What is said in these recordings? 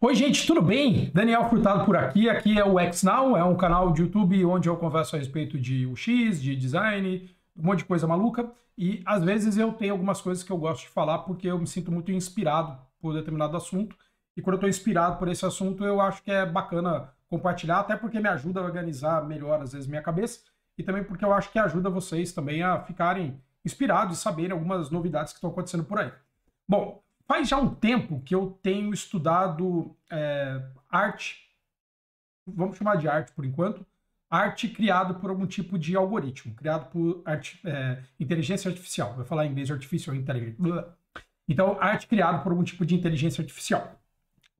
Oi, gente, tudo bem? Daniel Furtado por aqui. Aqui é o XNow, é um canal de YouTube onde eu converso a respeito de UX, de design, um monte de coisa maluca. E às vezes eu tenho algumas coisas que eu gosto de falar porque eu me sinto muito inspirado por determinado assunto. E quando eu estou inspirado por esse assunto, eu acho que é bacana compartilhar, até porque me ajuda a organizar melhor, às vezes, minha cabeça. E também porque eu acho que ajuda vocês também a ficarem inspirados e saberem algumas novidades que estão acontecendo por aí. Bom, faz já um tempo que eu tenho estudado é, arte, vamos chamar de arte por enquanto, arte criada por algum tipo de algoritmo, criado por arte, é, inteligência artificial. Vou falar em inglês artificial inteligência. Então, arte criada por algum tipo de inteligência artificial.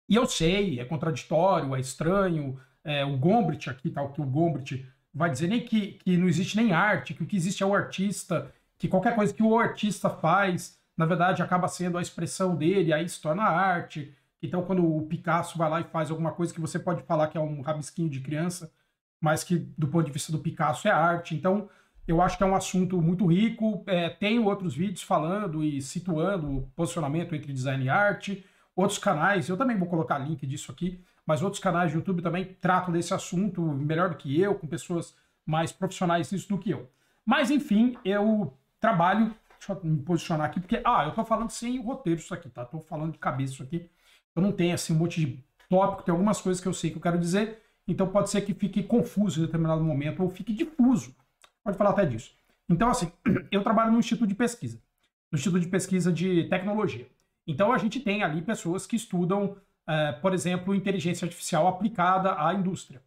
E eu sei, é contraditório, é estranho. É, o Gombrich aqui, tal, que o Gombrich vai dizer nem que, que não existe nem arte, que o que existe é o artista, que qualquer coisa que o artista faz na verdade acaba sendo a expressão dele, aí se torna arte. Então, quando o Picasso vai lá e faz alguma coisa que você pode falar que é um rabisquinho de criança, mas que do ponto de vista do Picasso é arte. Então, eu acho que é um assunto muito rico. É, tenho outros vídeos falando e situando o posicionamento entre design e arte. Outros canais, eu também vou colocar link disso aqui, mas outros canais do YouTube também tratam desse assunto melhor do que eu, com pessoas mais profissionais nisso do que eu. Mas enfim, eu trabalho Deixa eu me posicionar aqui, porque, ah, eu tô falando sem roteiro isso aqui, tá? Tô falando de cabeça isso aqui. Eu não tenho, assim, um monte de tópico, tem algumas coisas que eu sei que eu quero dizer, então pode ser que fique confuso em determinado momento ou fique difuso. Pode falar até disso. Então, assim, eu trabalho no Instituto de Pesquisa, no Instituto de Pesquisa de Tecnologia. Então, a gente tem ali pessoas que estudam, uh, por exemplo, inteligência artificial aplicada à indústria.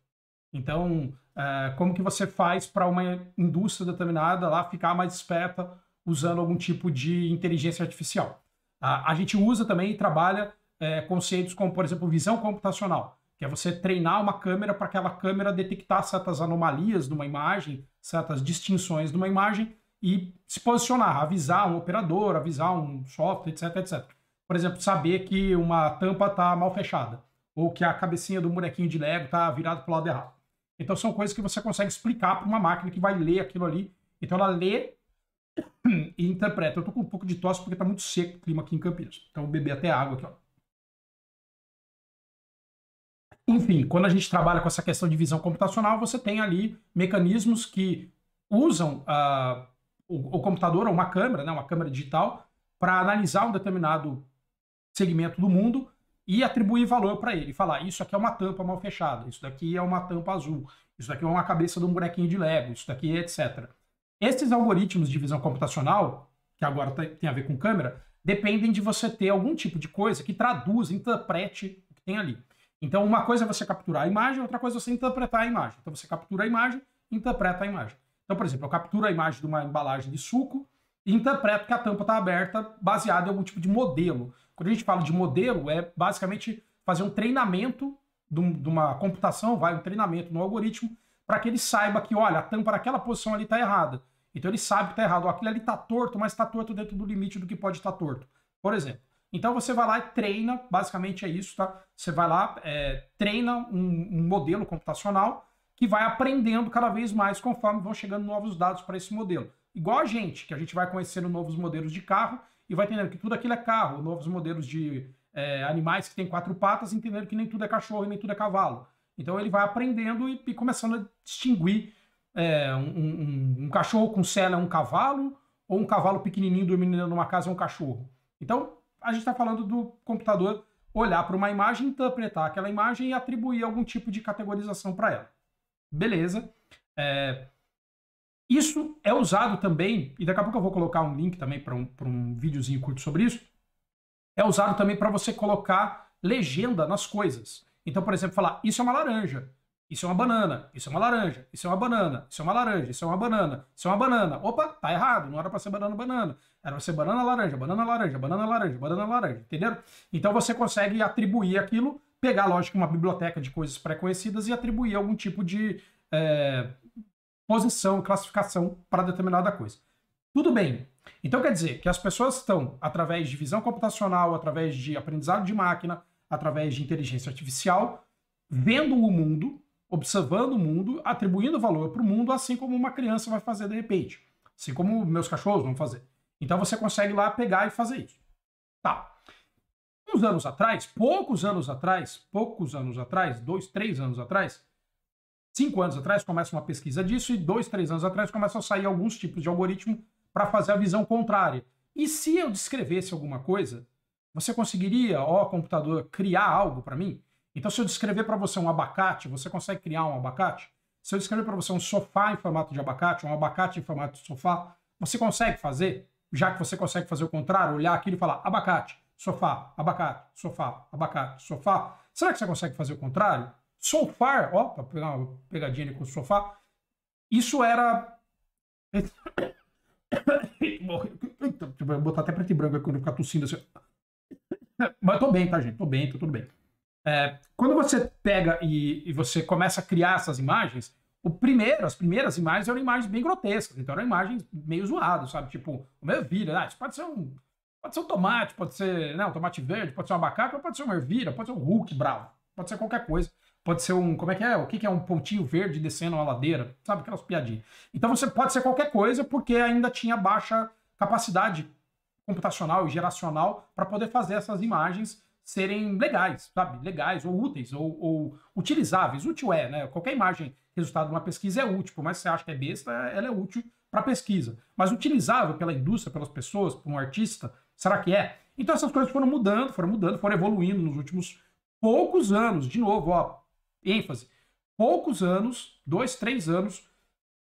Então, uh, como que você faz para uma indústria determinada lá ficar mais esperta usando algum tipo de inteligência artificial. A, ah, a gente usa também e trabalha é, conceitos como, por exemplo, visão computacional, que é você treinar uma câmera para aquela câmera detectar certas anomalias numa imagem, certas distinções numa imagem e se posicionar, avisar um operador, avisar um software, etc, etc. Por exemplo, saber que uma tampa está mal fechada ou que a cabecinha do bonequinho de Lego está virada para o lado errado. Então são coisas que você consegue explicar para uma máquina que vai ler aquilo ali. Então ela lê e interpreta. Eu tô com um pouco de tosse porque tá muito seco o clima aqui em Campinas. Então vou beber até água aqui, ó. Enfim, quando a gente trabalha com essa questão de visão computacional, você tem ali mecanismos que usam uh, o, o, computador ou uma câmera, né, uma câmera digital, para analisar um determinado segmento do mundo e atribuir valor para ele. Falar, isso aqui é uma tampa mal fechada, isso daqui é uma tampa azul, isso daqui é uma cabeça de um bonequinho de Lego, isso daqui é etc. Esses algoritmos de visão computacional, que agora tem a ver com câmera, dependem de você ter algum tipo de coisa que traduz, interprete o que tem ali. Então, uma coisa é você capturar a imagem, outra coisa é você interpretar a imagem. Então, você captura a imagem, interpreta a imagem. Então, por exemplo, eu capturo a imagem de uma embalagem de suco e interpreto que a tampa está aberta baseado em algum tipo de modelo. Quando a gente fala de modelo, é basicamente fazer um treinamento de uma computação, vai um treinamento no algoritmo para que ele saiba que, olha, a tampa naquela posição ali está errada. Então ele sabe que está errado. Aquilo ali está torto, mas está torto dentro do limite do que pode estar tá torto, por exemplo. Então você vai lá e treina, basicamente é isso, tá? Você vai lá, é, treina um, um modelo computacional que vai aprendendo cada vez mais conforme vão chegando novos dados para esse modelo. Igual a gente, que a gente vai conhecendo novos modelos de carro e vai entendendo que tudo aquilo é carro, novos modelos de é, animais que têm quatro patas, entendendo que nem tudo é cachorro e nem tudo é cavalo. Então ele vai aprendendo e, e começando a distinguir é, um, um, um, cachorro com cela é um cavalo ou um cavalo pequenininho dormindo numa casa é um cachorro. Então a gente está falando do computador olhar para uma imagem, interpretar aquela imagem e atribuir algum tipo de categorização para ela. Beleza. É, isso é usado também, e daqui a pouco eu vou colocar um link também para um, um videozinho curto sobre isso. É usado também para você colocar legenda nas coisas. Então, por exemplo, falar isso é uma laranja, isso é uma banana, isso é uma laranja, isso é uma banana, isso é uma laranja, isso é uma banana, isso é uma banana. Opa, tá errado, não era para ser banana, banana. Era para ser banana, laranja, banana, laranja, banana, laranja, banana, laranja, Entendeu? Então você consegue atribuir aquilo, pegar, lógico, uma biblioteca de coisas pré-conhecidas e atribuir algum tipo de é, posição, classificação para determinada coisa. Tudo bem. Então quer dizer que as pessoas estão, através de visão computacional, através de aprendizado de máquina, através de inteligência artificial, vendo o mundo, observando o mundo, atribuindo valor para o mundo, assim como uma criança vai fazer de repente. Assim como meus cachorros vão fazer. Então você consegue lá pegar e fazer isso. Tá. Uns anos atrás, poucos anos atrás, poucos anos atrás, dois, três anos atrás, cinco anos atrás começa uma pesquisa disso e dois, três anos atrás começam a sair alguns tipos de algoritmo para fazer a visão contrária. E se eu descrevesse alguma coisa você conseguiria, ó computador, criar algo para mim? Então, se eu descrever para você um abacate, você consegue criar um abacate? Se eu descrever para você um sofá em formato de abacate, um abacate em formato de sofá, você consegue fazer? Já que você consegue fazer o contrário, olhar aquilo e falar abacate, sofá, abacate, sofá, abacate, sofá. Será que você consegue fazer o contrário? So far, ó, para pegar uma pegadinha ali com o sofá, isso era. Vou tipo, botar até preto e branco quando ficar tossindo assim. Mas tô bem, tá, gente? Tô bem, tô tudo bem. É, quando você pega e, e, você começa a criar essas imagens, o primeiro, as primeiras imagens eram imagens bem grotescas, então eram imagens meio zoadas, sabe? Tipo, uma ervilha, ah, isso pode ser um. Pode ser um tomate, pode ser não, né, um tomate verde, pode ser um abacate, pode ser uma ervilha, pode ser um Hulk bravo, pode ser qualquer coisa. Pode ser um. Como é que é? O que, que é um pontinho verde descendo uma ladeira? Sabe aquelas piadinhas? Então você pode ser qualquer coisa porque ainda tinha baixa capacidade computacional e geracional para poder fazer essas imagens serem legais, sabe? Legais ou úteis ou, ou, utilizáveis. Útil é, né? Qualquer imagem resultado de uma pesquisa é útil, Mas você acha que é besta, é, ela é útil para pesquisa. Mas utilizável pela indústria, pelas pessoas, por um artista, será que é? Então essas coisas foram mudando, foram mudando, foram evoluindo nos últimos poucos anos. De novo, ó, ênfase. Poucos anos, dois, três anos,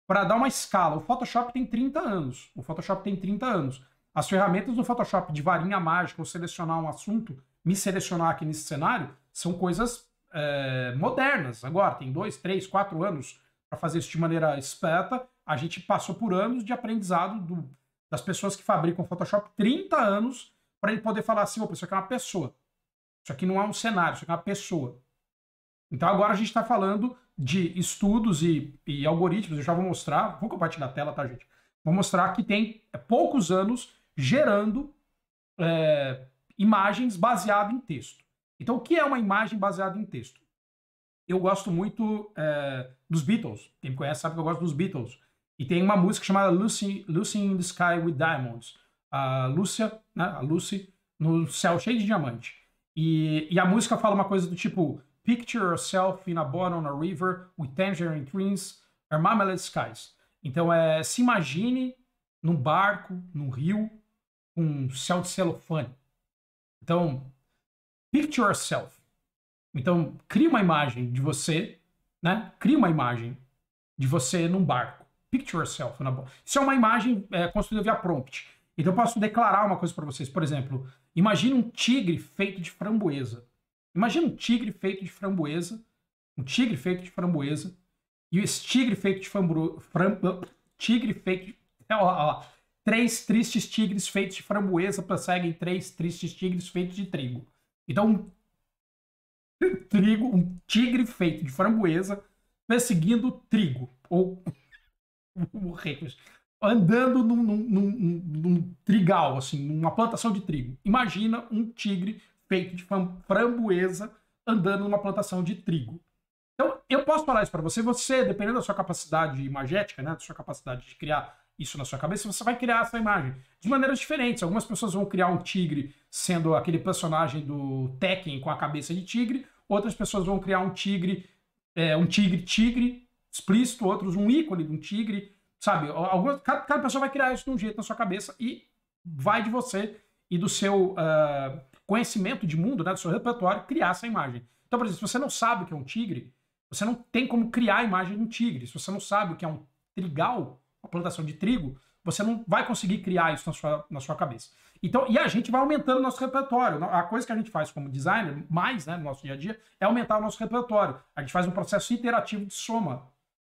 para dar uma escala. O Photoshop tem 30 anos. O Photoshop tem 30 anos. As ferramentas do Photoshop de varinha mágica ou selecionar um assunto, me selecionar aqui nesse cenário, são coisas é, modernas agora. Tem dois, três, quatro anos para fazer isso de maneira esperta. A gente passou por anos de aprendizado do, das pessoas que fabricam Photoshop, 30 anos, para ele poder falar assim: opa, isso aqui é uma pessoa. Isso aqui não é um cenário, isso aqui é uma pessoa. Então agora a gente está falando de estudos e, e, algoritmos. Eu já vou mostrar, vou compartilhar a tela, tá, gente? Vou mostrar que tem poucos anos gerando é, imagens baseadas em texto. Então, o que é uma imagem baseada em texto? Eu gosto muito é, dos Beatles. Quem me conhece sabe que eu gosto dos Beatles. E tem uma música chamada Lucy, Lucy in the Sky with Diamonds. A Lúcia, né, a Lucy no céu cheio de diamante. E, e a música fala uma coisa do tipo: Picture yourself in a boat on a river with tangerine trees and marmalade skies. Então é se imagine num barco, num rio, um céu de celofane. Então, picture yourself. Então, cria uma imagem de você, né? Cria uma imagem de você num barco. Picture yourself na Isso é uma imagem é, construída via prompt. Então, eu posso declarar uma coisa para vocês. Por exemplo, imagine um tigre feito de framboesa. Imagina um tigre feito de framboesa. Um tigre feito de framboesa. E esse tigre feito de framboesa. Fram, tigre feito de. olha lá Três tristes tigres feitos de framboesa perseguem três tristes tigres feitos de trigo. Então, um trigo, um tigre feito de framboesa perseguindo trigo. Ou. morrer Andando num, num, num, num, trigal, assim, numa plantação de trigo. Imagina um tigre feito de framboesa andando numa plantação de trigo. Então, eu posso falar isso para você. Você, dependendo da sua capacidade imagética, né, da sua capacidade de criar isso na sua cabeça, você vai criar essa imagem de maneiras diferentes. Algumas pessoas vão criar um tigre sendo aquele personagem do Tekken com a cabeça de tigre, outras pessoas vão criar um tigre, é, um tigre-tigre explícito, outros um ícone de um tigre, sabe? Algumas, cada, cada, pessoa vai criar isso de um jeito na sua cabeça e vai de você e do seu uh, conhecimento de mundo, né, do seu repertório, criar essa imagem. Então, por exemplo, se você não sabe o que é um tigre, você não tem como criar a imagem de um tigre. Se você não sabe o que é um trigal, uma plantação de trigo, você não vai conseguir criar isso na sua, na sua cabeça. Então, e a gente vai aumentando o nosso repertório. A coisa que a gente faz como designer, mais né, no nosso dia a dia, é aumentar o nosso repertório. A gente faz um processo iterativo de soma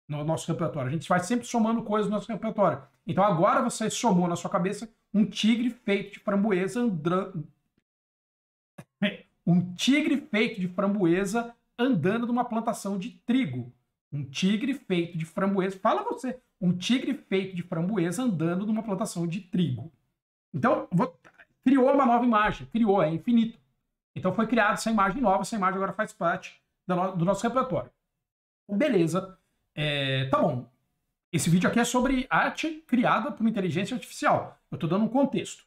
no nosso repertório. A gente vai sempre somando coisas no nosso repertório. Então agora você somou na sua cabeça um tigre feito de framboesa andando. um tigre feito de framboesa andando numa plantação de trigo. Um tigre feito de framboesa. Fala você um tigre feito de framboesa andando numa plantação de trigo. Então, vou... criou uma nova imagem, criou, é infinito. Então foi criada essa imagem nova, essa imagem agora faz parte do nosso repertório. Beleza, é... tá bom. Esse vídeo aqui é sobre arte criada por inteligência artificial. Eu estou dando um contexto.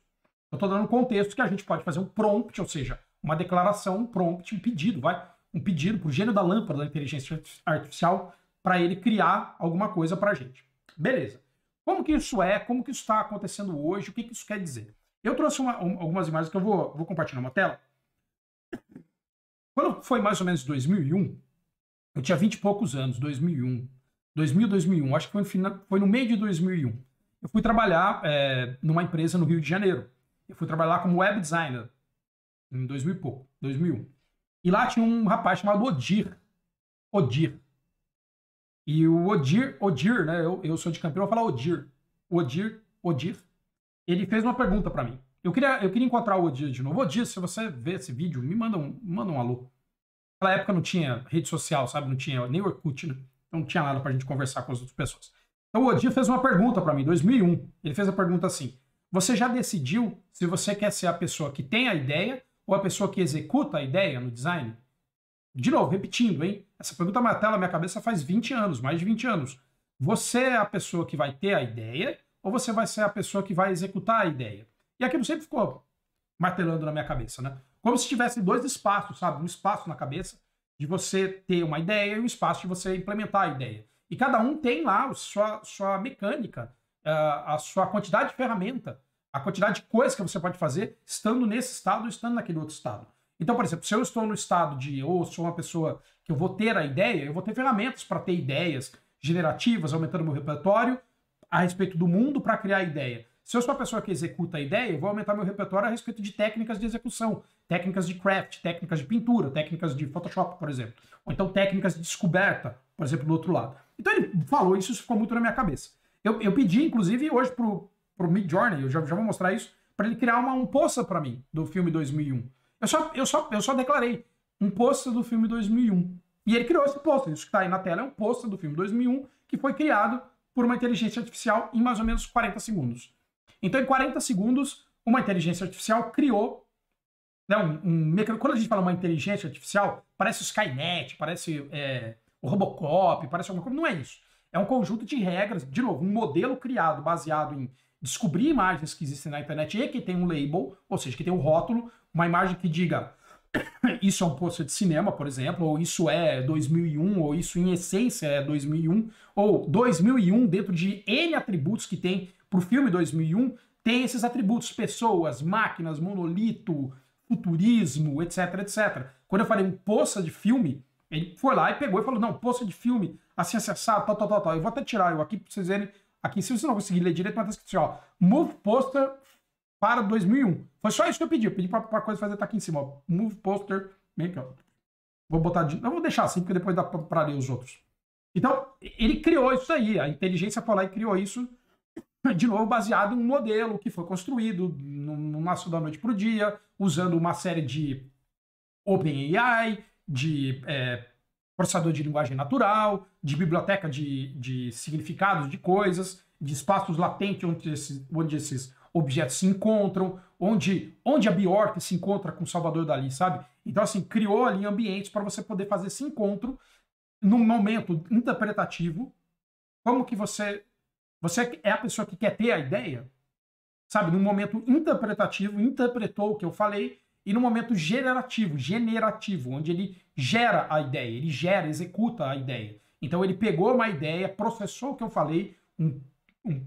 Eu estou dando um contexto que a gente pode fazer um prompt, ou seja, uma declaração, um prompt, um pedido, vai? Um pedido pro gênio da lâmpada da inteligência artificial para ele criar alguma coisa para a gente. Beleza. Como que isso é? Como que isso está acontecendo hoje? O que, que isso quer dizer? Eu trouxe uma, um, algumas imagens que eu vou, vou compartilhar na tela. Quando foi mais ou menos 2001, eu tinha 20 e poucos anos, 2001. 2000, 2001, acho que foi no, final, foi no meio de 2001. Eu fui trabalhar é, numa empresa no Rio de Janeiro. Eu fui trabalhar como web designer em 2000 e pouco, 2001. E lá tinha um rapaz chamado Odir. Odir. E o Odir, Odir, né? Eu, eu sou de Campinas, vou falar Odir. Odir, Odir. Ele fez uma pergunta para mim. Eu queria, eu queria encontrar o Odir de novo. Odir, se você vê esse vídeo, me manda um, manda um alô. Naquela época não tinha rede social, sabe? Não tinha nem Orkut, né? Então não tinha nada pra gente conversar com as outras pessoas. Então o Odir fez uma pergunta para mim, em 2001. Ele fez a pergunta assim: Você já decidiu se você quer ser a pessoa que tem a ideia ou a pessoa que executa a ideia no design? de novo, repetindo, hein? Essa pergunta martela na minha cabeça faz 20 anos, mais de 20 anos. Você é a pessoa que vai ter a ideia ou você vai ser a pessoa que vai executar a ideia? E aquilo sempre ficou martelando na minha cabeça, né? Como se tivesse dois espaços, sabe? Um espaço na cabeça de você ter uma ideia e um espaço de você implementar a ideia. E cada um tem lá a sua, sua mecânica, a sua quantidade de ferramenta, a quantidade de coisas que você pode fazer estando nesse estado ou estando naquele outro estado. Então, por exemplo, se eu estou no estado de, ou sou uma pessoa que eu vou ter a ideia, eu vou ter ferramentas para ter ideias generativas, aumentando meu repertório a respeito do mundo para criar ideia. Se eu sou uma pessoa que executa a ideia, eu vou aumentar meu repertório a respeito de técnicas de execução, técnicas de craft, técnicas de pintura, técnicas de Photoshop, por exemplo. Ou então técnicas de descoberta, por exemplo, do outro lado. Então ele falou isso, isso ficou muito na minha cabeça. Eu, eu pedi, inclusive, hoje pro, pro Mid Journey, eu já, já vou mostrar isso, para ele criar uma, um poça para mim do filme 2001. Eu só, eu só, eu só declarei um pôster do filme 2001. E ele criou esse pôster. Isso que está aí na tela é um pôster do filme 2001 que foi criado por uma inteligência artificial em mais ou menos 40 segundos. Então, em 40 segundos, uma inteligência artificial criou. Né, um, um, quando a gente fala uma inteligência artificial, parece o Skynet, parece é, o Robocop, parece alguma coisa. Não é isso. É um conjunto de regras, de novo, um modelo criado baseado em descobrir imagens que existem na internet e que tem um label, ou seja, que tem um rótulo, uma imagem que diga isso é um pôster de cinema, por exemplo, ou isso é 2001, ou isso em essência é 2001, ou 2001 dentro de N atributos que tem para o filme 2001, tem esses atributos, pessoas, máquinas, monolito, futurismo, etc, etc. Quando eu falei um pôster de filme, ele foi lá e pegou e falou, não, pôster de filme, assim, acessado, assim, tal, tal, tal, tal. Eu vou até tirar eu aqui para vocês verem, aqui, se vocês não conseguirem ler direito, mas tá escrito assim, ó, Move Poster para 2001. Foi só isso que eu pedi. Eu pedi para a coisa fazer tá aqui em cima. Ó. Move poster. Meio que, Vou botar. De... Não vou deixar assim, porque depois dá para ler os outros. Então, ele criou isso aí. A inteligência foi lá e criou isso, de novo, baseado em um modelo que foi construído, no não nasceu da noite para o dia, usando uma série de OpenAI, de é, processador de linguagem natural, de biblioteca de, de significados de coisas, de espaços latentes onde esses, onde esses objetos se encontram, onde, onde a Bjork se encontra com Salvador Dali, sabe? Então, assim, criou ali ambientes para você poder fazer esse encontro num momento interpretativo. Como que você. Você é a pessoa que quer ter a ideia, sabe? Num momento interpretativo, interpretou o que eu falei, e no momento generativo, generativo, onde ele gera a ideia, ele gera, executa a ideia. Então ele pegou uma ideia, processou o que eu falei, um, um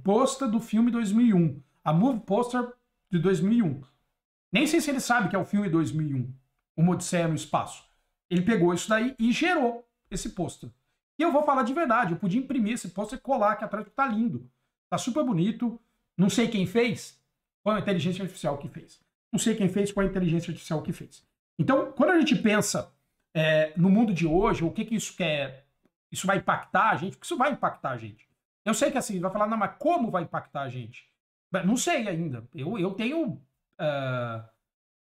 do filme 2001 a Move Poster de 2001. Nem sei se ele sabe que é o filme 2001, O Odisseia no Espaço. Ele pegou isso daí e gerou esse pôster. E eu vou falar de verdade, eu podia imprimir esse pôster e colar aqui atrás, porque tá lindo. Tá super bonito. Não sei quem fez, foi a inteligência artificial que fez. Não sei quem fez, foi a inteligência artificial que fez. Então, quando a gente pensa é, no mundo de hoje, o que, que isso quer. Isso vai impactar a gente? Porque isso vai impactar a gente. Eu sei que assim, vai falar, não, mas como vai impactar a gente? Não sei ainda. Eu, eu tenho uh,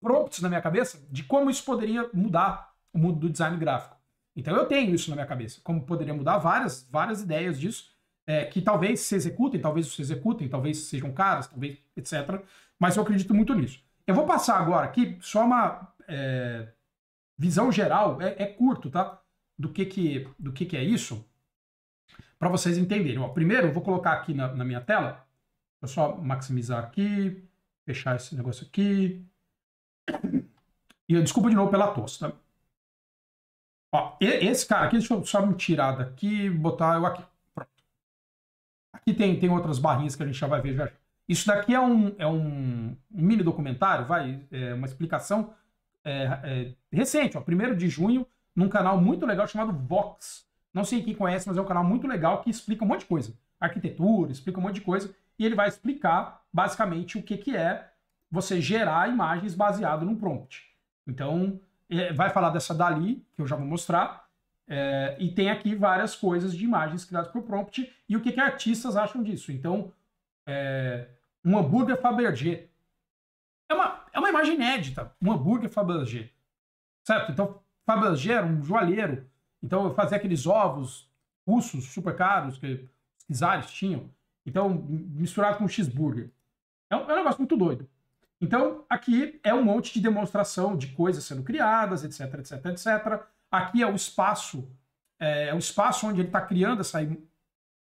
prompts na minha cabeça de como isso poderia mudar o mundo do design gráfico. Então eu tenho isso na minha cabeça, como poderia mudar várias, várias ideias disso, é, que talvez se executem, talvez se executem, talvez sejam caras, talvez, etc. Mas eu acredito muito nisso. Eu vou passar agora aqui só uma é, visão geral, é, é, curto, tá? Do que que, do que, que é isso, para vocês entenderem. Ó, primeiro, eu vou colocar aqui na, na minha tela eu é só maximizar aqui, fechar esse negócio aqui. E desculpa de novo pela tosse, tá? Ó, esse cara aqui, deixa eu só me tirar daqui botar eu aqui. Pronto. Aqui tem, tem outras barrinhas que a gente já vai ver já. Isso daqui é um, é um mini documentário, vai, é uma explicação é, é, recente, ó, 1 de junho, num canal muito legal chamado Vox. Não sei quem conhece, mas é um canal muito legal que explica um monte de coisa. Arquitetura, explica um monte de coisa e ele vai explicar basicamente o que, que é você gerar imagens baseado num prompt. Então, é, vai falar dessa dali, que eu já vou mostrar, é, e tem aqui várias coisas de imagens criadas por prompt e o que, que artistas acham disso. Então, é, um hambúrguer Fabergé. É uma, é uma imagem inédita, um hambúrguer Fabergé. Certo? Então, Fabergé era um joalheiro. Então, eu fazia aqueles ovos russos super caros que os czares tinham. Então, misturado com cheeseburger. É um, é um negócio muito doido. Então, aqui é um monte de demonstração de coisas sendo criadas, etc, etc, etc. Aqui é o espaço, é, é o espaço onde ele está criando essa im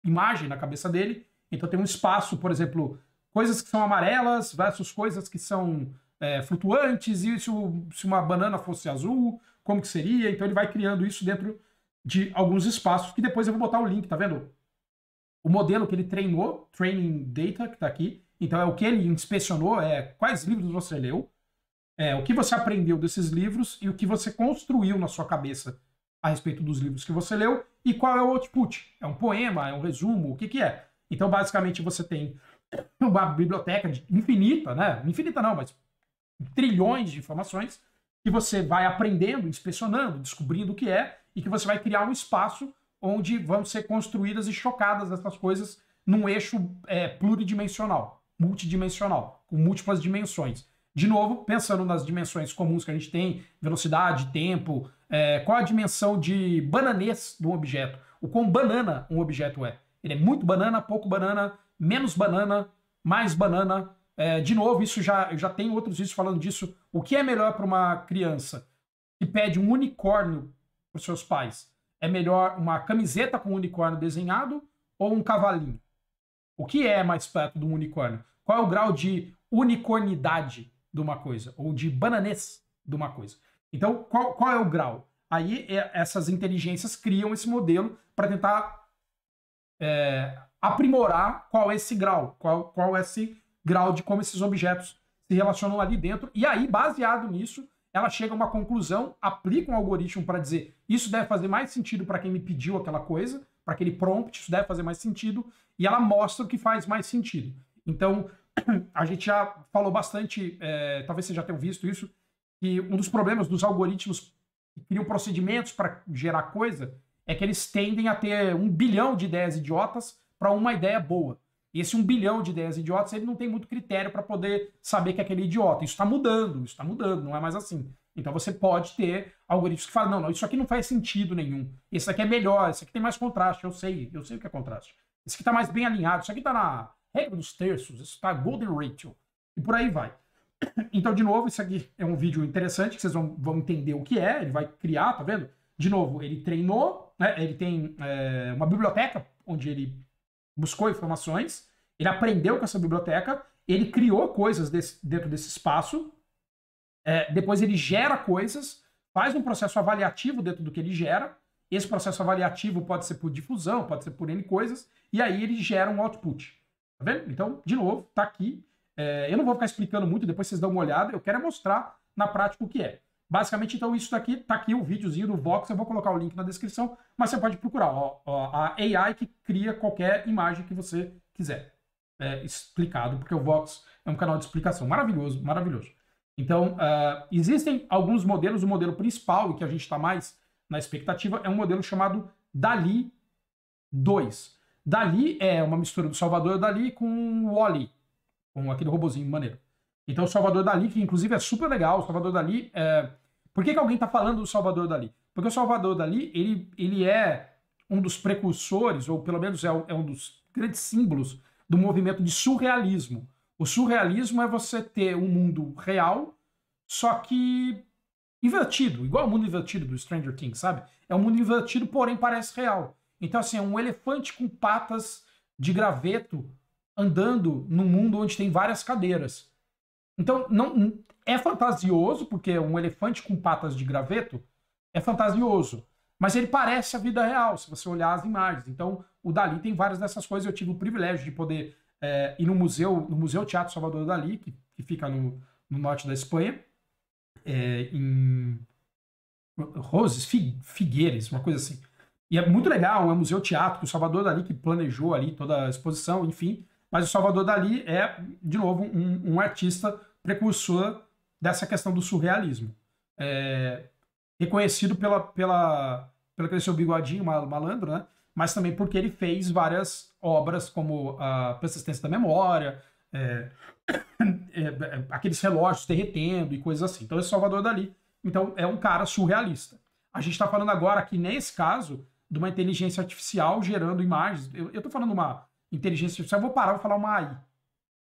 imagem na cabeça dele. Então tem um espaço, por exemplo, coisas que são amarelas versus coisas que são é, flutuantes, e se, o, se uma banana fosse azul, como que seria? Então ele vai criando isso dentro de alguns espaços, que depois eu vou botar o link, tá vendo? o modelo que ele treinou, training data, que está aqui. Então, é o que ele inspecionou, é quais livros você leu, é, o que você aprendeu desses livros e o que você construiu na sua cabeça a respeito dos livros que você leu e qual é o output. É um poema, é um resumo, o que, que é? Então, basicamente, você tem uma biblioteca infinita, né? Infinita não, mas trilhões de informações que você vai aprendendo, inspecionando, descobrindo o que é e que você vai criar um espaço onde vão ser construídas e chocadas essas coisas num eixo é, pluridimensional, multidimensional, com múltiplas dimensões. De novo, pensando nas dimensões comuns que a gente tem, velocidade, tempo, é, qual a dimensão de bananês de um objeto, o quão banana um objeto é. Ele é muito banana, pouco banana, menos banana, mais banana. É, de novo, isso já, já tem outros vídeos falando disso. O que é melhor para uma criança que pede um unicórnio para os seus pais? É melhor uma camiseta com um unicórnio desenhado ou um cavalinho? O que é mais perto de um unicórnio? Qual é o grau de unicornidade de uma coisa? Ou de bananês de uma coisa? Então, qual, qual é o grau? Aí é, essas inteligências criam esse modelo para tentar é, aprimorar qual é esse grau, qual, qual é esse grau de como esses objetos se relacionam ali dentro. E aí, baseado nisso, ela chega a uma conclusão, aplica um algoritmo para dizer isso deve fazer mais sentido para quem me pediu aquela coisa, para aquele prompt, isso deve fazer mais sentido, e ela mostra o que faz mais sentido. Então, a gente já falou bastante, é, talvez vocês já tenham visto isso, que um dos problemas dos algoritmos que criam procedimentos para gerar coisa é que eles tendem a ter um bilhão de ideias idiotas para uma ideia boa esse um bilhão de ideias idiotas, ele não tem muito critério para poder saber que é aquele idiota. Isso está mudando, isso está mudando, não é mais assim. Então você pode ter algoritmos que falam, não, não, isso aqui não faz sentido nenhum. Esse aqui é melhor, esse aqui tem mais contraste, eu sei, eu sei o que é contraste. Esse aqui está mais bem alinhado, isso aqui está na regra dos terços, isso está golden ratio. E por aí vai. Então, de novo, isso aqui é um vídeo interessante que vocês vão, vão entender o que é, ele vai criar, tá vendo? De novo, ele treinou, né? ele tem é, uma biblioteca onde ele buscou informações, ele aprendeu com essa biblioteca, ele criou coisas desse, dentro desse espaço, é, depois ele gera coisas, faz um processo avaliativo dentro do que ele gera. Esse processo avaliativo pode ser por difusão, pode ser por N coisas, e aí ele gera um output. Tá vendo? Então, de novo, tá aqui. É, eu não vou ficar explicando muito, depois vocês dão uma olhada. Eu quero é mostrar na prática o que é. Basicamente, então, isso daqui, tá aqui o videozinho do Vox, eu vou colocar o link na descrição, mas você pode procurar, ó, ó a AI que cria qualquer imagem que você quiser. É, explicado, porque o Vox é um canal de explicação maravilhoso, maravilhoso. Então, uh, existem alguns modelos, o modelo principal, que a gente está mais na expectativa, é um modelo chamado Dali 2. Dali é uma mistura do Salvador Dali com o Wally, com aquele robozinho maneiro. Então, o Salvador Dali, que inclusive é super legal, o Salvador Dali é por que, que alguém está falando do Salvador Dali? Porque o Salvador Dali, ele, ele é um dos precursores, ou pelo menos é, é um dos grandes símbolos do movimento de surrealismo. O surrealismo é você ter um mundo real, só que invertido, igual o mundo invertido do Stranger Things, sabe? É um mundo invertido, porém parece real. Então, assim, é um elefante com patas de graveto andando num mundo onde tem várias cadeiras. Então, não, é fantasioso, porque é um elefante com patas de graveto é fantasioso. Mas ele parece a vida real, se você olhar as imagens. Então, o Dali tem várias dessas coisas. Eu tive o privilégio de poder é, ir no museu, no Museu Teatro Salvador Dali, que, que fica no, no norte da Espanha, é, em Roses, Figueiras, uma coisa assim. E é muito legal, é um museu teatro que o Salvador Dali que planejou ali toda a exposição, enfim. Mas o Salvador Dali é, de novo, um, um artista precursor dessa questão do surrealismo. É, reconhecido pela, pela, pelo aquele seu bigodinho malandro, né? Mas também porque ele fez várias obras como a persistência da memória, é, é, é, aqueles relógios derretendo e coisas assim. Então, é Salvador Dali. Então, é um cara surrealista. A gente está falando agora aqui, nesse caso, de uma inteligência artificial gerando imagens. Eu estou falando uma inteligência artificial, vou parar, vou falar uma AI.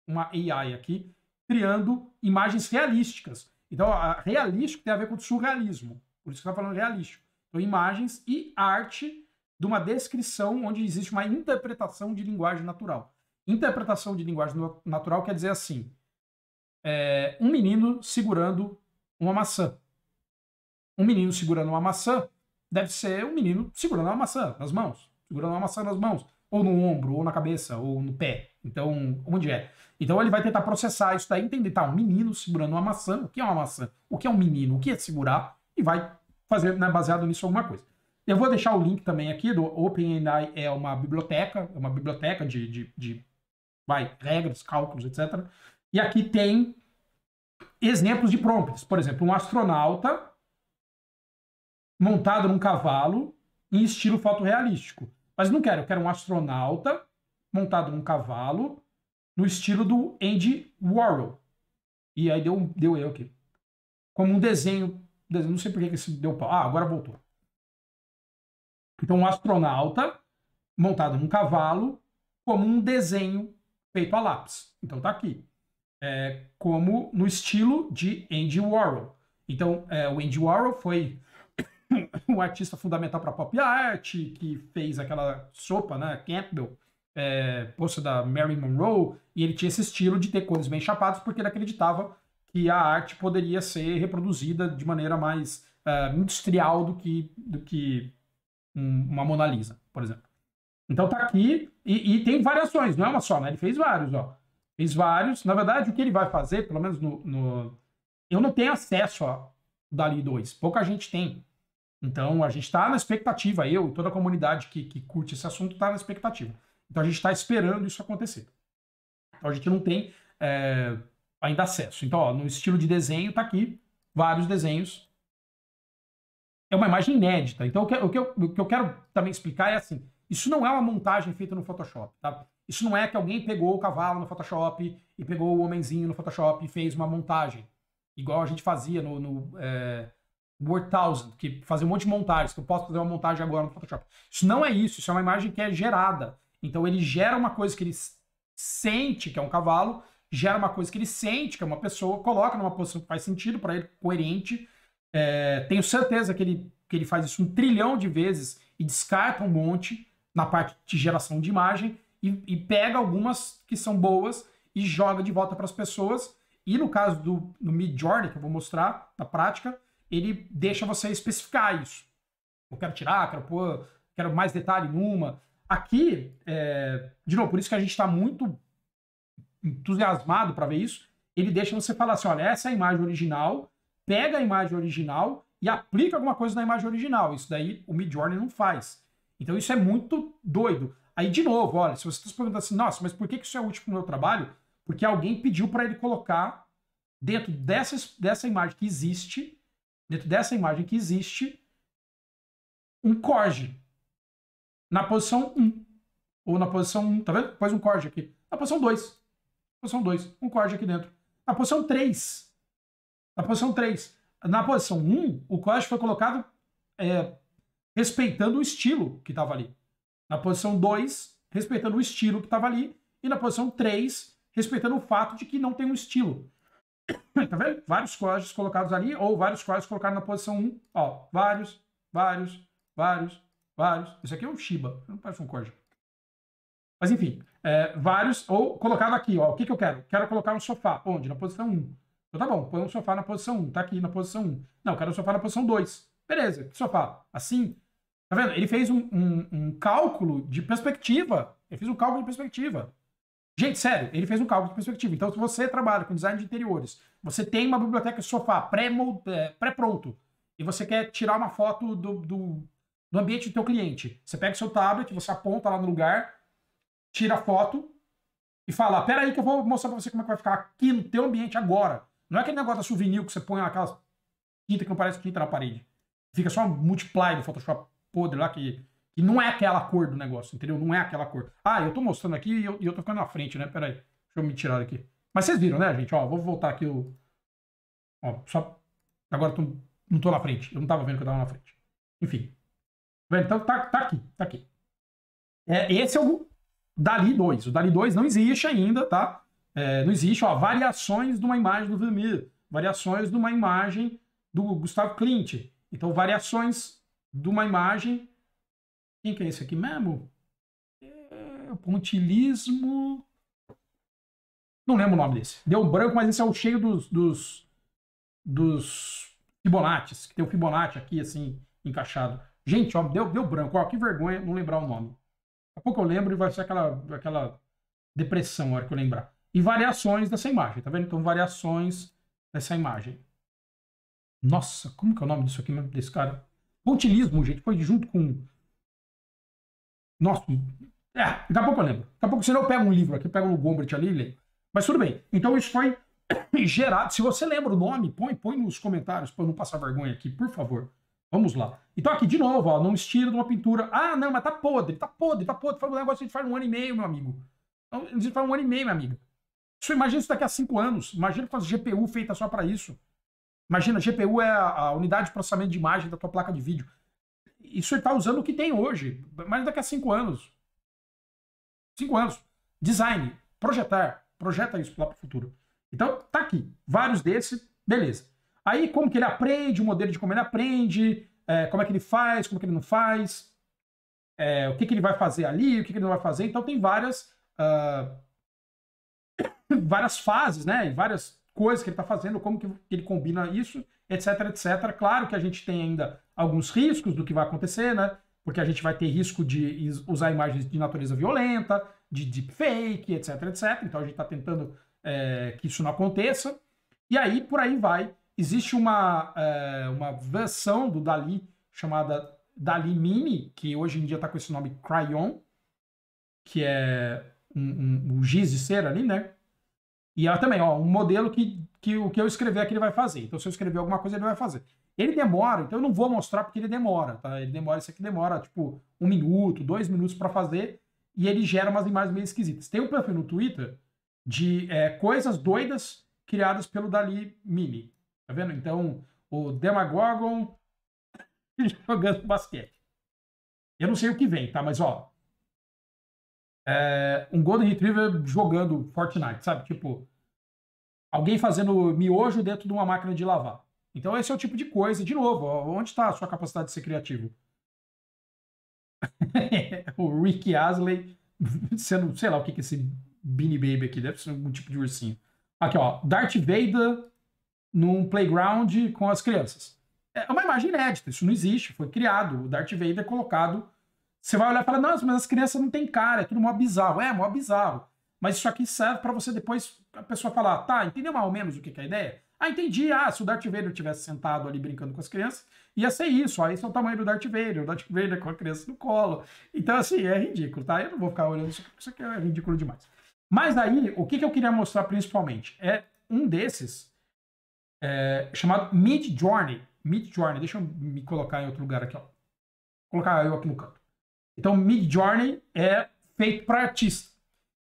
Uma AI aqui, criando imagens realísticas. Então, realístico tem a ver com o surrealismo, por isso que está falando realístico. Então, imagens e arte de uma descrição onde existe uma interpretação de linguagem natural. Interpretação de linguagem natural quer dizer assim: é, um menino segurando uma maçã. Um menino segurando uma maçã deve ser um menino segurando uma maçã nas mãos, segurando uma maçã nas mãos ou no ombro, ou na cabeça, ou no pé. Então, onde é? Então ele vai tentar processar isso daí, entender, tá, um menino segurando uma maçã, o que é uma maçã? O que é um menino? O que é segurar? E vai fazer, né, baseado nisso, alguma coisa. Eu vou deixar o link também aqui do OpenAI, é uma biblioteca, é uma biblioteca de, de, de vai, regras, cálculos, etc. E aqui tem exemplos de prompts. Por exemplo, um astronauta montado num cavalo em estilo fotorrealístico. Mas não quero, eu quero um astronauta montado num cavalo, no estilo do Andy Warhol. E aí deu, deu eu aqui. Como um desenho, desenho não sei por que isso deu pau. Ah, agora voltou. Então, um astronauta montado num cavalo, como um desenho feito a lápis. Então, tá aqui. É, como no estilo de Andy Warhol. Então, é, o Andy Warhol foi um artista fundamental para pop art, que fez aquela sopa, né? Campbell, é, poço da Mary Monroe, e ele tinha esse estilo de ter cores bem chapadas, porque ele acreditava que a arte poderia ser reproduzida de maneira mais uh, industrial do que, do que um, uma Mona Lisa, por exemplo. Então tá aqui, e, e, tem variações, não é uma só, né? Ele fez vários, ó. Fez vários. Na verdade, o que ele vai fazer, pelo menos no. no... Eu não tenho acesso a Dali 2, pouca gente tem. Então a gente está na expectativa, eu e toda a comunidade que, que curte esse assunto está na expectativa. Então a gente está esperando isso acontecer. Então a gente não tem é, ainda acesso. Então, ó, no estilo de desenho está aqui vários desenhos. É uma imagem inédita. Então o que, o, que eu, o que eu quero também explicar é assim, isso não é uma montagem feita no Photoshop, tá? Isso não é que alguém pegou o cavalo no Photoshop e pegou o homenzinho no Photoshop e fez uma montagem, igual a gente fazia no, no é, Word 1000, que fazer um monte de montagens, que eu posso fazer uma montagem agora no Photoshop. Isso não é isso, isso é uma imagem que é gerada. Então ele gera uma coisa que ele sente que é um cavalo, gera uma coisa que ele sente que é uma pessoa, coloca numa posição que faz sentido para ele, coerente. É, tenho certeza que ele, que ele faz isso um trilhão de vezes e descarta um monte na parte de geração de imagem e, e pega algumas que são boas e joga de volta para as pessoas. E no caso do, do Mid Journey, que eu vou mostrar na prática, ele deixa você especificar isso. Eu quero tirar, quero pôr, quero mais detalhe numa. Aqui, é, de novo, por isso que a gente está muito entusiasmado para ver isso, ele deixa você falar assim, olha, essa é a imagem original, pega a imagem original e aplica alguma coisa na imagem original. Isso daí o Midjourney não faz. Então isso é muito doido. Aí, de novo, olha, se você está se perguntando assim, nossa, mas por que isso é útil para o meu trabalho? Porque alguém pediu para ele colocar dentro dessa, dessa imagem que existe dentro dessa imagem que existe, um CORG na posição 1. Ou na posição 1, tá vendo? Pôs um CORG aqui. Na posição 2. Posição 2, um CORG aqui dentro. Na posição 3. Na posição 3. Na posição 1, o CORG foi colocado é, respeitando o estilo que estava ali. Na posição 2, respeitando o estilo que estava ali. E na posição 3, respeitando o fato de que não tem um estilo. tá vendo? Vários códigos colocados ali, ou vários códigos colocados na posição 1. Ó, vários, vários, vários, vários. Isso aqui é um Shiba, não parece um código. Mas enfim, é, vários, ou colocado aqui, ó. O que, que eu quero? Quero colocar um sofá. Onde? Na posição 1. Então tá bom, põe um sofá na posição 1, tá aqui na posição 1. Não, quero um sofá na posição 2. Beleza, que sofá? Assim? Tá vendo? Ele fez um, um, um cálculo de perspectiva. Ele fez um cálculo de perspectiva. Gente, sério, ele fez um cálculo de perspectiva. Então, se você trabalha com design de interiores, você tem uma biblioteca de sofá eh, pré-pronto, e você quer tirar uma foto do, do, do ambiente do teu cliente, você pega o seu tablet, você aponta lá no lugar, tira a foto e fala, pera aí que eu vou mostrar pra você como é que vai ficar aqui no teu ambiente agora. Não é aquele negócio da souvenir que você põe aquelas tinta que não parece tinta na parede. Fica só um multiply do Photoshop podre lá que que não é aquela cor do negócio, entendeu? Não é aquela cor. Ah, eu tô mostrando aqui e eu, eu tô ficando na frente, né? Peraí, deixa eu me tirar daqui. Mas vocês viram, né, gente? Ó, vou voltar aqui o... Ó, só... Agora tô... não tô na frente. Eu não tava vendo que eu tava na frente. Enfim. Tá então tá, tá aqui, tá aqui. É, esse é o Dali 2. O Dali 2 não existe ainda, tá? É, não existe, ó, variações de uma imagem do Vermeer, variações de uma imagem do Gustavo Clint. Então, variações de uma imagem quem que é esse aqui mesmo? É, pontilismo. Não lembro o nome desse. Deu um branco, mas esse é o cheio dos, dos, dos Fibonacci, que tem o Fibonacci aqui, assim, encaixado. Gente, ó, deu, deu branco. Ó, que vergonha não lembrar o nome. Daqui a pouco eu lembro e vai ser aquela, aquela depressão na hora que eu lembrar. E variações dessa imagem, tá vendo? Então, variações dessa imagem. Nossa, como que é o nome disso aqui mesmo, desse cara? Pontilismo, gente, foi junto com nossa, é, daqui a pouco eu lembro. Daqui a pouco, senão eu pego um livro aqui, pego o Gombrich ali e leio. Mas tudo bem. Então isso foi gerado. Se você lembra o nome, põe, põe nos comentários para eu não passar vergonha aqui, por favor. Vamos lá. Então aqui de novo, ó, não estira de uma pintura. Ah, não, mas tá podre, tá podre, tá podre. Foi um negócio que a gente faz um ano e meio, meu amigo. Então, a gente faz um ano e meio, minha amiga. Isso, imagina isso daqui a cinco anos. Imagina fazer GPU feita só para isso. Imagina, GPU é a, a unidade de processamento de imagem da tua placa de vídeo. Isso ele está usando o que tem hoje, mas daqui a cinco anos. Cinco anos. Design, projetar, projeta isso lá para o futuro. Então, tá aqui, vários desses, beleza. Aí, como que ele aprende, o modelo de como ele aprende, é, como é que ele faz, como que ele não faz, é, o que, que ele vai fazer ali, o que, que ele não vai fazer. Então, tem várias, uh, várias fases, né? E várias coisas que ele está fazendo, como que ele combina isso, etc, etc. Claro que a gente tem ainda alguns riscos do que vai acontecer, né? Porque a gente vai ter risco de usar imagens de natureza violenta, de deepfake, etc, etc. Então a gente está tentando é, que isso não aconteça. E aí, por aí vai. Existe uma, é, uma versão do Dali chamada Dali Mini, que hoje em dia está com esse nome Cryon, que é um, um, um giz de cera ali, né? E ela também, ó, um modelo que, que o que eu escrever aqui ele vai fazer. Então, se eu escrever alguma coisa, ele vai fazer. Ele demora, então eu não vou mostrar porque ele demora, tá? Ele demora, isso aqui demora tipo um minuto, dois minutos para fazer e ele gera umas imagens meio esquisitas. Tem um perfil no Twitter de é, coisas doidas criadas pelo Dali Mini, tá vendo? Então o Demagogon jogando basquete. Eu não sei o que vem, tá? Mas ó, é, um Golden Retriever jogando Fortnite, sabe? Tipo, alguém fazendo miojo dentro de uma máquina de lavar. Então, esse é o tipo de coisa. De novo, onde está a sua capacidade de ser criativo? o Rick Asley sendo, sei lá o que que é esse Beanie Baby aqui, deve ser algum tipo de ursinho. Aqui, ó, Darth Vader num playground com as crianças. É uma imagem inédita, isso não existe, foi criado. O Darth Vader é colocado. Você vai olhar e falar, não, mas as crianças não têm cara, é tudo mó bizarro. É, mó bizarro. Mas isso aqui serve para você depois a pessoa falar, tá, entendeu mais ou menos o que é a ideia? Ah, entendi. Ah, se o Darth Vader tivesse sentado ali brincando com as crianças, ia ser isso. Ah, esse é o tamanho do Darth Vader. O Darth Vader com a criança no colo. Então, assim, é ridículo, tá? Eu não vou ficar olhando isso, isso aqui é ridículo demais. Mas aí, o que, que eu queria mostrar principalmente? É um desses, é, chamado Mid Journey. Mid Journey, deixa eu me colocar em outro lugar aqui, ó. Vou colocar eu aqui no canto. Então, Mid Journey é feito para artista.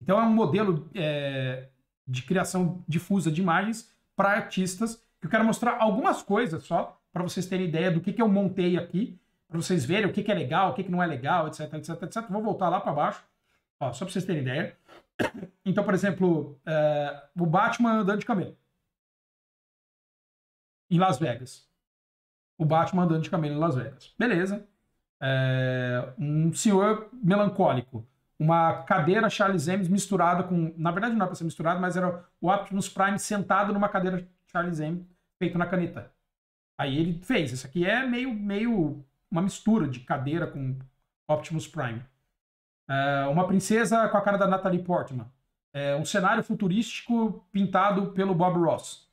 Então, é um modelo é, de criação difusa de imagens para artistas. Eu quero mostrar algumas coisas só, para vocês terem ideia do que, que eu montei aqui, para vocês verem o que, que é legal, o que, que não é legal, etc, etc, etc. Vou voltar lá para baixo, ó, só para vocês terem ideia. Então, por exemplo, é, o Batman andando de camelo. Em Las Vegas. O Batman andando de camelo em Las Vegas. Beleza. É, um senhor melancólico uma cadeira Charles Ames misturada com. Na verdade, não era para ser misturado, mas era o Optimus Prime sentado numa cadeira Charles Ames feito na caneta. Aí ele fez. Isso aqui é meio, meio uma mistura de cadeira com Optimus Prime. É uma princesa com a cara da Natalie Portman. É um cenário futurístico pintado pelo Bob Ross.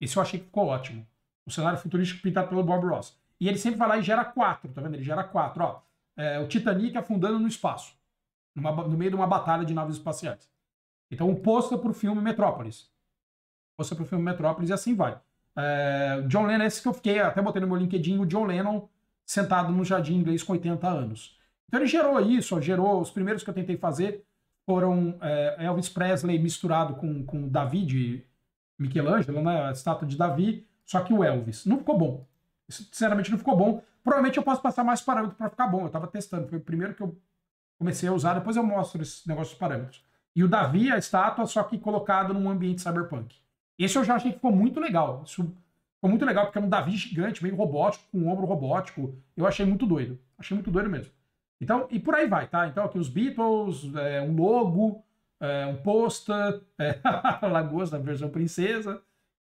Esse eu achei que ficou ótimo. Um cenário futurístico pintado pelo Bob Ross. E ele sempre vai lá e gera quatro, tá vendo? Ele gera quatro, ó. É, o Titanic afundando no espaço numa, no meio de uma batalha de naves espaciais. Então, o posto para o filme Metrópolis. Posto para o filme Metrópolis e assim vai. É, John Lennon, esse que eu fiquei, até botei no meu LinkedIn, o John Lennon sentado no jardim inglês com 80 anos. Então ele gerou isso, gerou. Os primeiros que eu tentei fazer foram é, Elvis Presley misturado com, com Davi de Michelangelo, né? A estátua de Davi, só que o Elvis. Não ficou bom. sinceramente, não ficou bom. Provavelmente eu posso passar mais parâmetros para ficar bom. Eu estava testando. Foi o primeiro que eu comecei a usar, depois eu mostro esse negócio dos parâmetros. E o Davi, é a estátua, só que colocado num ambiente cyberpunk. Esse eu já achei que ficou muito legal. Isso ficou muito legal, porque é um Davi gigante, meio robótico, com um ombro robótico. Eu achei muito doido. Achei muito doido mesmo. Então, e por aí vai, tá? Então, aqui os Beatles, é, um logo, é, um poster é, a Lagoas na versão princesa,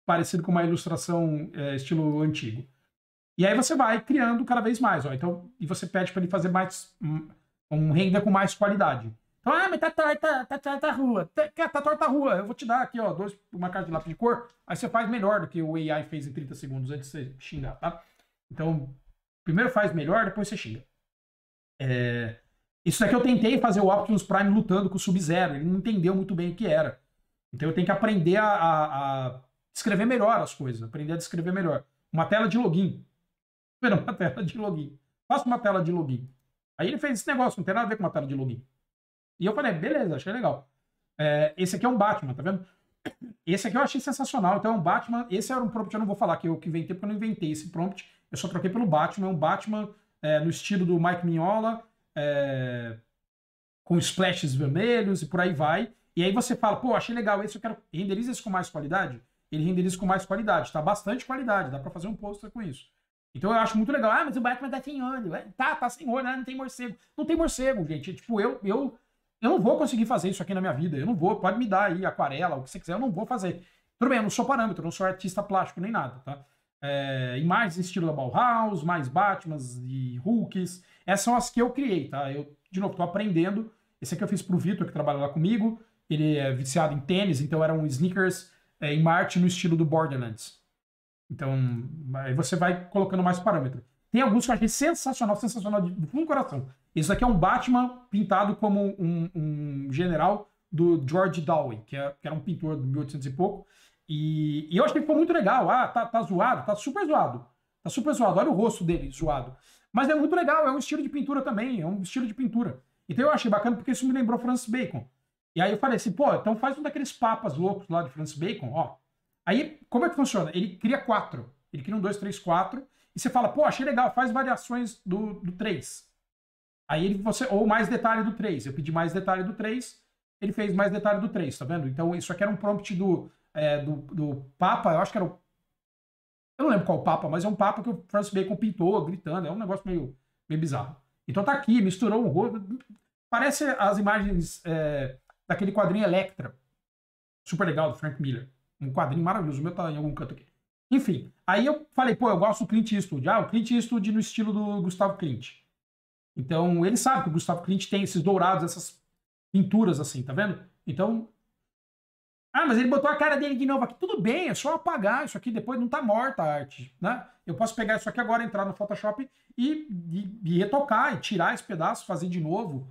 parecido com uma ilustração é, estilo antigo. E aí você vai criando cada vez mais, ó. Então, e você pede para ele fazer mais hum, um render com mais qualidade. Então, ah, mas tá torta, tá torta tá, tá, a tá, rua. Tá, tá torta a rua. Eu vou te dar aqui, ó, dois, uma carta de lápis de cor. Aí você faz melhor do que o AI fez em 30 segundos antes de você xingar, tá? Então, primeiro faz melhor, depois você xinga. É... Isso aqui é eu tentei fazer o Optimus Prime lutando com o Sub-Zero. Ele não entendeu muito bem o que era. Então eu tenho que aprender a, a, a descrever melhor as coisas. Aprender a descrever melhor. Uma tela de login. uma tela de login. Faça uma tela de login. Aí ele fez esse negócio, não tem nada a ver com uma tela de login. E eu falei, beleza, achei legal. É, esse aqui é um Batman, tá vendo? Esse aqui eu achei sensacional. Então é um Batman. Esse era um prompt, eu não vou falar que eu que inventei, porque eu não inventei esse prompt. Eu só troquei pelo Batman. É um Batman é, no estilo do Mike Mignola, é, com splashes vermelhos e por aí vai. E aí você fala, pô, achei legal esse, eu quero. Renderiza esse com mais qualidade? Ele renderiza com mais qualidade, tá? Bastante qualidade, dá para fazer um poster com isso. Então eu acho muito legal. Ah, mas o Batman tá sem olho. É, tá, tá sem olho, né? Não tem morcego. Não tem morcego, gente. Tipo, eu, eu, eu não vou conseguir fazer isso aqui na minha vida. Eu não vou. Pode me dar aí aquarela, o que você quiser. Eu não vou fazer. Tudo bem, eu não sou parâmetro, não sou artista plástico nem nada, tá? É, imagens estilo da Bauhaus, mais Batmans e Hulks. Essas são as que eu criei, tá? Eu, de novo, tô aprendendo. Esse aqui eu fiz pro Vitor, que trabalha lá comigo. Ele é viciado em tênis, então eram sneakers é, em Marte no estilo do Borderlands. Então, aí você vai colocando mais parâmetros Tem alguns que eu achei sensacional, sensacional de, de do coração. Esse aqui é um Batman pintado como um, um general do George Dowey, que, é, que, era um pintor de 1800 e pouco. E, e eu achei que ficou muito legal. Ah, tá, tá zoado, tá super zoado. Tá super zoado. Olha o rosto dele, zoado. Mas é muito legal, é um estilo de pintura também, é um estilo de pintura. Então eu achei bacana porque isso me lembrou Francis Bacon. E aí eu falei assim, pô, então faz um daqueles papas loucos lá de Francis Bacon, ó. Aí, como é que funciona? Ele cria quatro. Ele cria um, dois, três, quatro. E você fala, pô, achei legal, faz variações do, do Aí ele, você, ou mais detalhe do três. Eu pedi mais detalhe do três, ele fez mais detalhe do três, tá vendo? Então isso aqui era um prompt do, é, do, do Papa, eu acho que era o. Eu não lembro qual o Papa, mas é um Papa que o Francis Bacon pintou, gritando, é um negócio meio, meio bizarro. Então tá aqui, misturou um rosto. Parece as imagens é, daquele quadrinho Electra, super legal, do Frank Miller. Um quadrinho maravilhoso. O meu tá em algum canto aqui. Enfim, aí eu falei, pô, eu gosto do Clint Eastwood. Ah, o Clint Eastwood no estilo do Gustavo Clint. Então, ele sabe que o Gustavo Clint tem esses dourados, essas pinturas assim, tá vendo? Então. Ah, mas ele botou a cara dele de novo aqui. Tudo bem, é só apagar isso aqui, depois não tá morta a arte, né? Eu posso pegar isso aqui agora, entrar no Photoshop e, e, e retocar, e tirar esse pedaço, fazer de novo,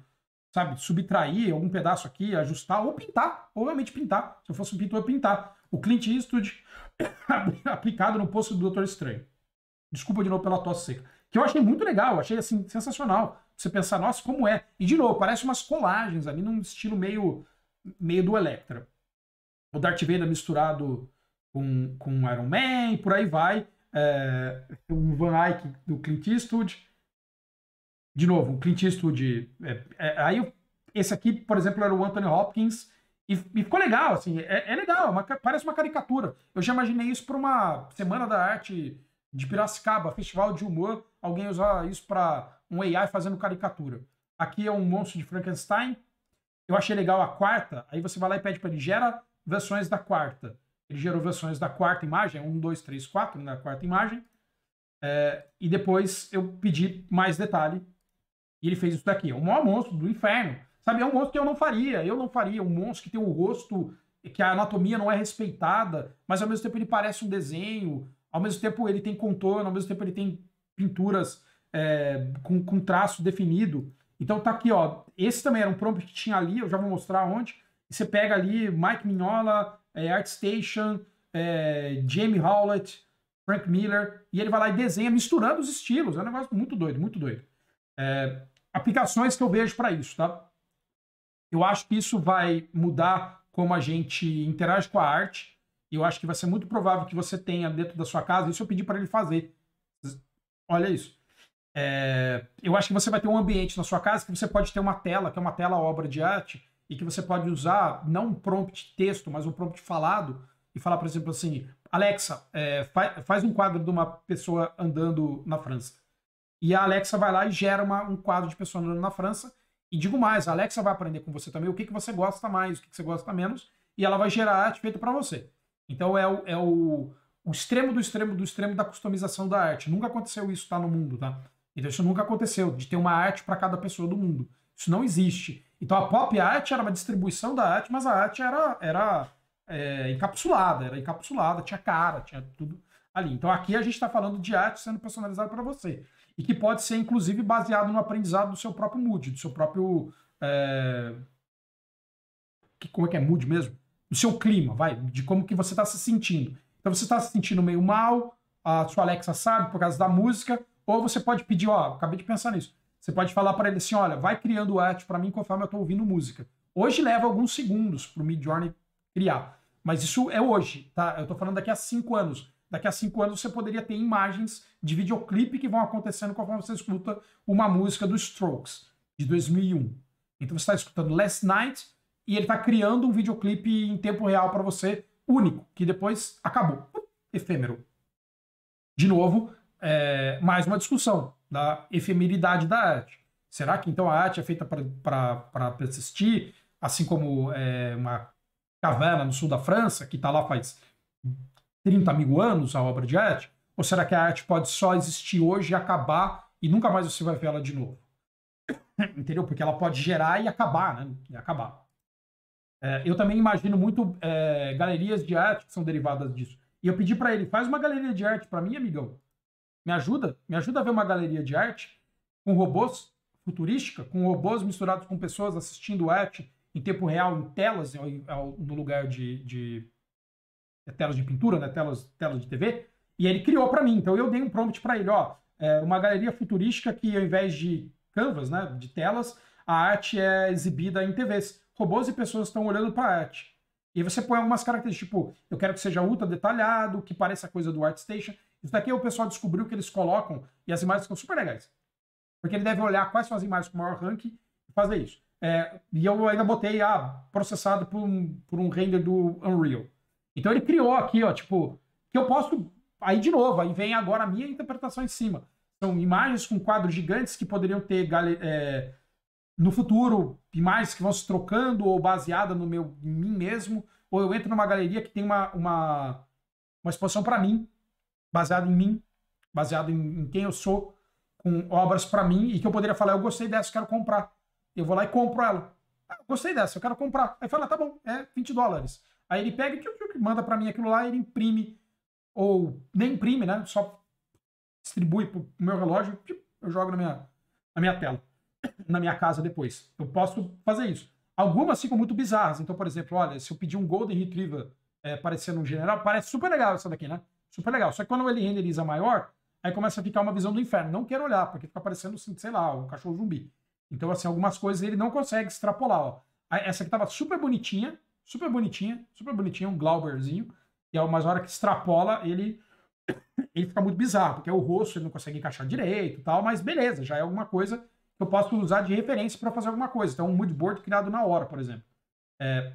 sabe? Subtrair algum pedaço aqui, ajustar, ou pintar, ou realmente pintar. Se eu fosse um pintor, eu pintar. O Clint Eastwood aplicado no posto do Doutor Estranho. Desculpa de novo pela tosse seca. Que eu achei muito legal, achei assim, sensacional. Você pensar, nossa, como é? E de novo, parece umas colagens ali num estilo meio, meio do Electra. O Darth Vader misturado com, com Iron Man, por aí vai. É, um Van Eyck do Clint Eastwood. De novo, o Clint Eastwood. É, é, aí, esse aqui, por exemplo, era o Anthony Hopkins e, e, ficou legal, assim, é, é legal, é uma, parece uma caricatura. Eu já imaginei isso para uma Semana da Arte de Piracicaba, festival de humor, alguém usar isso para um AI fazendo caricatura. Aqui é um monstro de Frankenstein, eu achei legal a quarta, aí você vai lá e pede para ele, gera versões da quarta. Ele gerou versões da quarta imagem, um, dois, três, quatro, na né, quarta imagem. É, e depois eu pedi mais detalhe, e ele fez isso daqui. É um monstro do inferno Sabe, é um monstro que eu não faria, eu não faria. Um monstro que tem um rosto que a anatomia não é respeitada, mas ao mesmo tempo ele parece um desenho, ao mesmo tempo ele tem contorno, ao mesmo tempo ele tem pinturas é, com, com traço definido. Então tá aqui, ó. Esse também era um prompt que tinha ali, eu já vou mostrar onde. Você pega ali Mike Mignola, é, ArtStation, é, Jamie Howlett, Frank Miller, e ele vai lá e desenha misturando os estilos. É um negócio muito doido, muito doido. É, aplicações que eu vejo para isso, tá? Eu acho que isso vai mudar como a gente interage com a arte. Eu acho que vai ser muito provável que você tenha dentro da sua casa. Isso eu pedi para ele fazer. Olha isso. É, eu acho que você vai ter um ambiente na sua casa que você pode ter uma tela, que é uma tela obra de arte, e que você pode usar não um prompt texto, mas um prompt falado, e falar, por exemplo, assim: Alexa, é, faz um quadro de uma pessoa andando na França. E a Alexa vai lá e gera uma, um quadro de pessoa andando na França e digo mais, a Alexa vai aprender com você também o que, que você gosta mais, o que, que você gosta menos, e ela vai gerar feita para você. Então é, o, é o, o, extremo do extremo do extremo da customização da arte. Nunca aconteceu isso, tá? No mundo, tá? Então isso nunca aconteceu, de ter uma arte para cada pessoa do mundo. Isso não existe. Então a pop art era uma distribuição da arte, mas a arte era, era é, encapsulada, era encapsulada, tinha cara, tinha tudo ali. Então aqui a gente está falando de arte sendo personalizada para você. E que pode ser, inclusive, baseado no aprendizado do seu próprio mood, do seu próprio. É... Que, como é que é mood mesmo? Do seu clima, vai, de como que você está se sentindo. Então você está se sentindo meio mal, a sua Alexa sabe por causa da música, ou você pode pedir, ó, acabei de pensar nisso. Você pode falar para ele assim, olha, vai criando arte para mim conforme eu estou ouvindo música. Hoje leva alguns segundos para o Midjourney criar. Mas isso é hoje, tá? Eu estou falando daqui a cinco anos. Daqui a cinco anos você poderia ter imagens de videoclipe que vão acontecendo conforme você escuta uma música do Strokes, de 2001. Então você está escutando Last Night e ele está criando um videoclipe em tempo real para você, único, que depois acabou. Efêmero. De novo, é, mais uma discussão da efemeridade da arte. Será que então a arte é feita para persistir, assim como é, uma caverna no sul da França, que está lá faz 30 mil anos a obra de arte? Ou será que a arte pode só existir hoje e acabar e nunca mais você vai ver ela de novo? Entendeu? Porque ela pode gerar e acabar, né? E acabar. É, eu também imagino muito é, galerias de arte que são derivadas disso. E eu pedi para ele, faz uma galeria de arte para mim, amigão. Me ajuda, me ajuda a ver uma galeria de arte com robôs futurística, com robôs misturados com pessoas assistindo arte em tempo real em telas, no lugar de, de, de é telas de pintura, né? telas, telas de TV. E ele criou para mim. Então eu dei um prompt para ele, ó, é uma galeria futurística que ao invés de canvas, né, de telas, a arte é exibida em TVs. Robôs e pessoas estão olhando para a arte. E você põe algumas características, tipo, eu quero que seja ultra detalhado, que pareça coisa do ArtStation. Isso daqui é o pessoal descobriu que eles colocam e as imagens são super legais. Porque ele deve olhar quais são as imagens com maior ranking e fazer isso. É, e eu ainda botei, ah, processado por um, por um render do Unreal. Então ele criou aqui, ó, tipo, que eu posso. Aí de novo, aí vem agora a minha interpretação em cima. São imagens com quadros gigantes que poderiam ter é, no futuro imagens que vão se trocando ou baseada no meu em mim mesmo. Ou eu entro numa galeria que tem uma, uma, uma exposição para mim, baseada em mim, baseado em, em quem eu sou, com obras para mim e que eu poderia falar, eu gostei dessa, quero comprar. Eu vou lá e compro ela. Ah, gostei dessa, eu quero comprar. Aí fala, ah, tá bom, é 20 dólares. Aí ele pega e manda para mim aquilo lá, ele imprime, ou nem imprime, né? Só distribui pro meu relógio, eu jogo na minha, na minha tela, na minha casa depois. Eu posso fazer isso. Algumas ficam muito bizarras. Então, por exemplo, olha, se eu pedir um Golden Retriever é, parecendo um general, parece super legal essa daqui, né? Super legal. Só que quando ele renderiza maior, aí começa a ficar uma visão do inferno. Não quero olhar, porque fica parecendo, sei lá, um cachorro zumbi. Então, assim, algumas coisas ele não consegue extrapolar. Ó. Essa que tava super bonitinha, super bonitinha, super bonitinha, um Glauberzinho. E ao mais hora que extrapola, ele, ele fica muito bizarro, porque o rosto ele não consegue encaixar direito tal, mas beleza, já é alguma coisa que eu posso usar de referência para fazer alguma coisa. Então, um mood board criado na hora, por exemplo. É,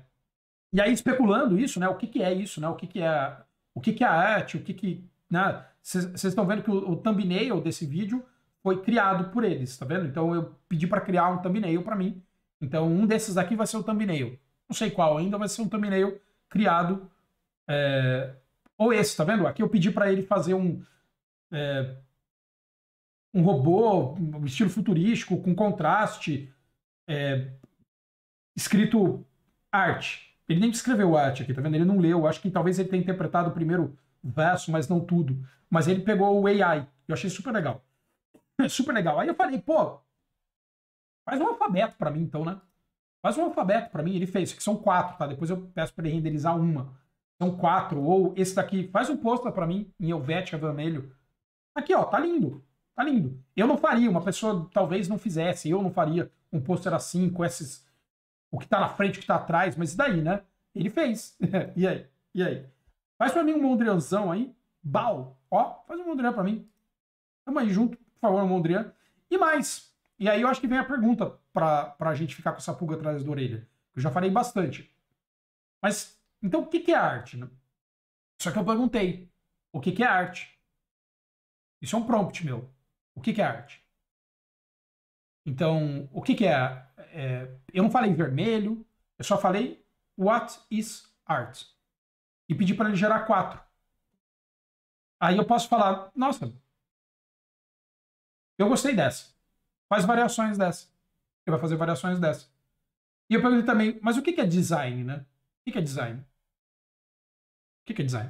e aí, especulando isso, né? O que, que é isso, né? O que, que é o que, que é arte, o que. que né? Vocês estão vendo que o, o thumbnail desse vídeo foi criado por eles, tá vendo? Então eu pedi para criar um thumbnail para mim. Então um desses aqui vai ser o thumbnail. Não sei qual ainda, vai ser um thumbnail criado. É... Ou esse, tá vendo? Aqui eu pedi para ele fazer um. É... Um robô, um estilo futurístico, com contraste, é... escrito arte. Ele nem escreveu arte aqui, tá vendo? Ele não leu. Acho que talvez ele tenha interpretado o primeiro verso, mas não tudo. Mas ele pegou o AI. Eu achei super legal. É super legal. Aí eu falei, pô, faz um alfabeto para mim então, né? Faz um alfabeto para mim. Ele fez, que são quatro, tá? Depois eu peço para ele renderizar uma. São quatro. Ou esse daqui, faz um pôster para mim em Helvetica vermelho. Aqui, ó, tá lindo. Tá lindo. Eu não faria, uma pessoa talvez não fizesse, eu não faria um pôster assim, com esses. O que tá na frente, o que tá atrás, mas daí, né? Ele fez. e aí? E aí? Faz pra mim um Mondrianzão aí. Bal. Ó, faz um Mondrian pra mim. Tamo aí junto por Favor Mondrian. E mais. E aí eu acho que vem a pergunta para a gente ficar com essa pulga atrás da orelha. Eu já falei bastante. Mas, então, o que, que é arte? Né? Só que eu perguntei. O que, que é arte? Isso é um prompt meu. O que, que é arte? Então, o que, que é, é? Eu não falei vermelho, eu só falei what is art? E pedi para ele gerar quatro. Aí eu posso falar, nossa, eu gostei dessa. Faz variações dessa. Ele vai fazer variações dessa. E eu perguntei também, mas o que é design, né? O que é design? O que é design?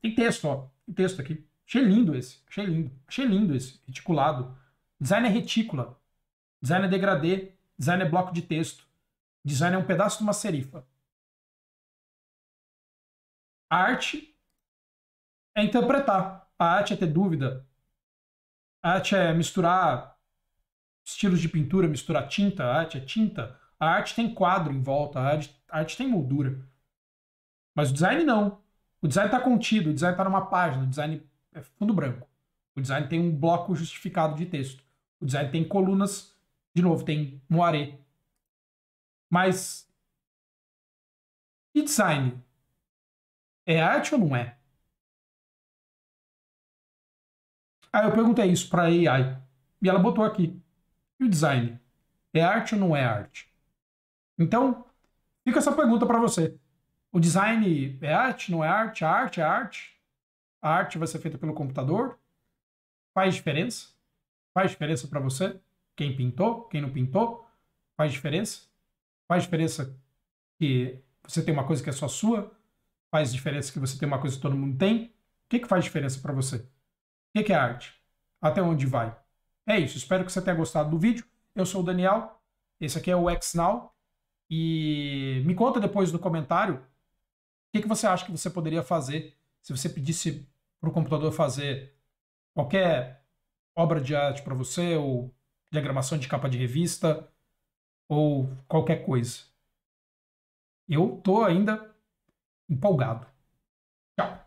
Tem texto, ó. Tem texto aqui. Achei lindo esse. Achei lindo. Achei lindo esse. Reticulado. Design é retícula. Design é degradê. Design é bloco de texto. Design é um pedaço de uma serifa. arte é interpretar. A arte é ter dúvida. A arte é misturar estilos de pintura, misturar tinta, a arte é tinta. A arte tem quadro em volta, a arte, a arte tem moldura. Mas o design não. O design está contido, o design está numa página, o design é fundo branco. O design tem um bloco justificado de texto. O design tem colunas, de novo, tem moaré. Mas. E design? É arte ou não é? Aí eu perguntei isso para AI e ela botou aqui. E o design? É arte ou não é arte? Então, fica essa pergunta para você. O design é arte, não é arte? A arte é arte? A arte vai ser feita pelo computador? Faz diferença? Faz diferença para você? Quem pintou, quem não pintou? Faz diferença? Faz diferença que você tem uma coisa que é só sua? Faz diferença que você tem uma coisa que todo mundo tem? O que, que faz diferença para você? O que é arte? Até onde vai? É isso. Espero que você tenha gostado do vídeo. Eu sou o Daniel. Esse aqui é o XNow. E me conta depois no comentário o que, que você acha que você poderia fazer se você pedisse para o computador fazer qualquer obra de arte para você, ou diagramação de capa de revista, ou qualquer coisa. Eu tô ainda empolgado. Tchau.